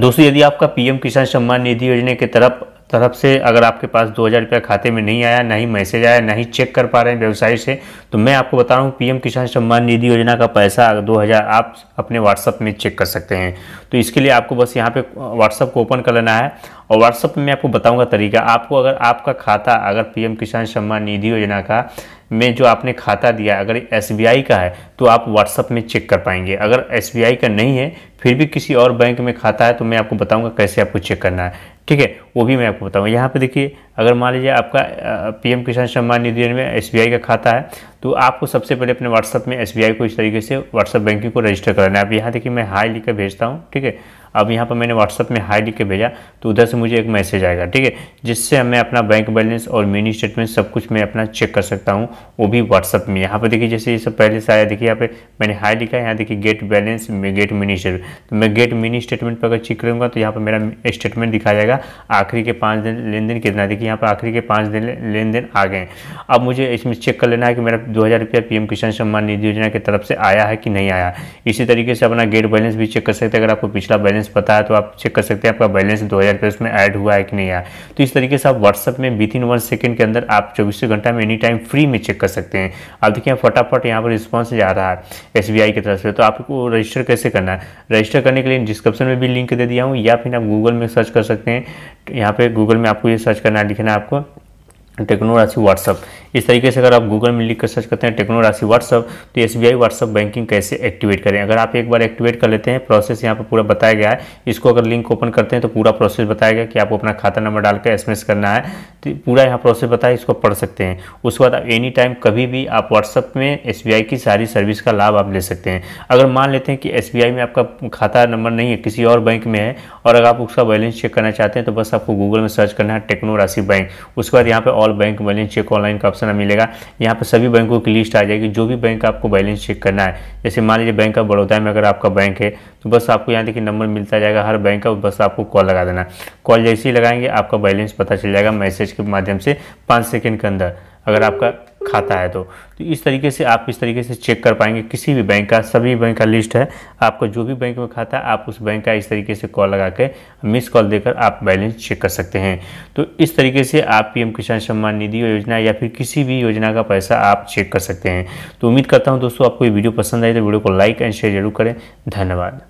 दोस्तों यदि आपका पीएम किसान सम्मान निधि योजना के तरफ तरफ से अगर आपके पास दो हज़ार रुपया खाते में नहीं आया ना ही मैसेज आया ना ही चेक कर पा रहे हैं व्यवसाय से तो मैं आपको बता रहा हूँ पीएम किसान सम्मान निधि योजना का पैसा दो हज़ार आप अपने व्हाट्सअप में चेक कर सकते हैं तो इसके लिए आपको बस यहाँ पे व्हाट्सअप को ओपन कर लेना है और व्हाट्सअप में आपको बताऊंगा तरीका आपको अगर आपका खाता अगर पीएम किसान सम्मान निधि योजना का में जो आपने खाता दिया अगर एस का है तो आप व्हाट्सअप में चेक कर पाएंगे अगर एस का नहीं है फिर भी किसी और बैंक में खाता है तो मैं आपको बताऊंगा कैसे आपको चेक करना है ठीक है वो भी मैं आपको बताऊंगा यहाँ पे देखिए अगर मान लीजिए आपका पीएम किसान सम्मान निधि में एस का खाता है तो आपको सबसे पहले अपने व्हाट्सअप में एस को इस तरीके से व्हाट्सअप बैंकिंग को रजिस्टर करना है आप यहाँ देखिए मैं हाई लिख भेजता हूँ ठीक है अब यहाँ पर मैंने व्हाट्सअप में हाई लिख के भेजा तो उधर से मुझे एक मैसेज आएगा ठीक है जिससे मैं अपना बैंक बैलेंस और मिनी स्टेटमेंट सब कुछ मैं अपना चेक कर सकता हूँ वो भी व्हाट्सअप में यहाँ पर देखिए जैसे ये सब पहले से आया देखिए यहाँ पे मैंने हाई लिखा है यहाँ देखिए get balance get mini statement तो मैं गेट मिनी स्टेटमेंट पर अगर चेक करूँगा तो यहाँ पर मेरा स्टेटमेंट दिखा जाएगा आखिरी के पाँच दिन लेन देन कितना देखिए यहाँ पर आखिरी के पाँच दिन लेन देन आ गए अब मुझे इसमें चेक कर लेना है कि मेरा दो हज़ार रुपया पी किसान सम्मान निधि योजना की तरफ से आया है कि नहीं आया इसी तरीके से अपना गेट बैलेंस भी चेक कर सकते हैं अगर आपको पिछला बैलेंस बैलेंस पता है तो आप चेक कर सकते हैं आपका बैलेंस दो हज़ार रुपये उसमें ऐड हुआ है कि नहीं आया तो इस तरीके से आप व्हाट्सअप में विथ इन वन सेकेंड के अंदर आप चौबीसों घंटा में एनी टाइम फ्री में चेक कर सकते हैं आप देखिए फटाफट यहाँ पर रिस्पॉन्स जा रहा है एस की तरफ से तो आपको रजिस्टर कैसे करना है रजिस्टर करने के लिए डिस्क्रिप्शन में भी लिंक दे दिया हूँ या फिर आप गूगल में सर्च कर सकते हैं यहाँ पर गूगल में आपको ये सर्च करना है लिखना है आपको टेक्नो राशि व्हाट्सअप इस तरीके से अगर आप गूगल में लिख कर सर्च करते हैं टेक्नो राशि व्हाट्सअप तो S B I WhatsApp banking कैसे एक्टिवेट करें अगर आप एक बार एक्टिवेट कर लेते हैं प्रोसेस यहाँ पर पूरा बताया गया है इसको अगर लिंक ओपन करते हैं तो पूरा प्रोसेस बताया गया कि आपको अपना खाता नंबर डालकर एस करना है तो पूरा यहाँ प्रोसेस बताया इसको पढ़ सकते हैं उसके बाद आप एनी टाइम कभी भी आप व्हाट्सअप में एस की सारी सर्विस का लाभ आप ले सकते हैं अगर मान लेते हैं कि एस में आपका खाता नंबर नहीं है किसी और बैंक में है और अगर आप उसका बैलेंस चेक करना चाहते हैं तो बस आपको गूगल में सर्च करना है टेक्नो राशि बैंक उसके बाद यहाँ पर all all bank balance check online का ऑप्शन मिलेगा यहाँ पर सभी बैंकों की लिस्ट आ जाएगी जो भी बैंक आपको बैलेंस चेक करना है जैसे मान लीजिए बैंक ऑफ बड़ौदा में अगर आपका बैंक है तो बस आपको यहाँ देखिए नंबर मिलता जाएगा हर बैंक का बस आपको कॉल लगा देना कॉल जैसे ही लगाएंगे आपका बैलेंस पता चल जाएगा मैसेज के माध्यम से पाँच सेकेंड के अंदर अगर आपका खाता है तो तो इस तरीके से आप इस तरीके से चेक कर पाएंगे किसी भी बैंक का सभी बैंक का लिस्ट है आपको जो भी बैंक में खाता है आप उस बैंक का इस तरीके से कॉल लगा के मिस कॉल देकर आप बैलेंस चेक कर सकते हैं तो इस तरीके से आप पीएम किसान सम्मान निधि योजना या फिर किसी भी योजना का पैसा आप चेक कर सकते हैं तो उम्मीद करता हूँ दोस्तों आपको ये वीडियो पसंद आई तो वीडियो को लाइक एंड शेयर जरूर करें धन्यवाद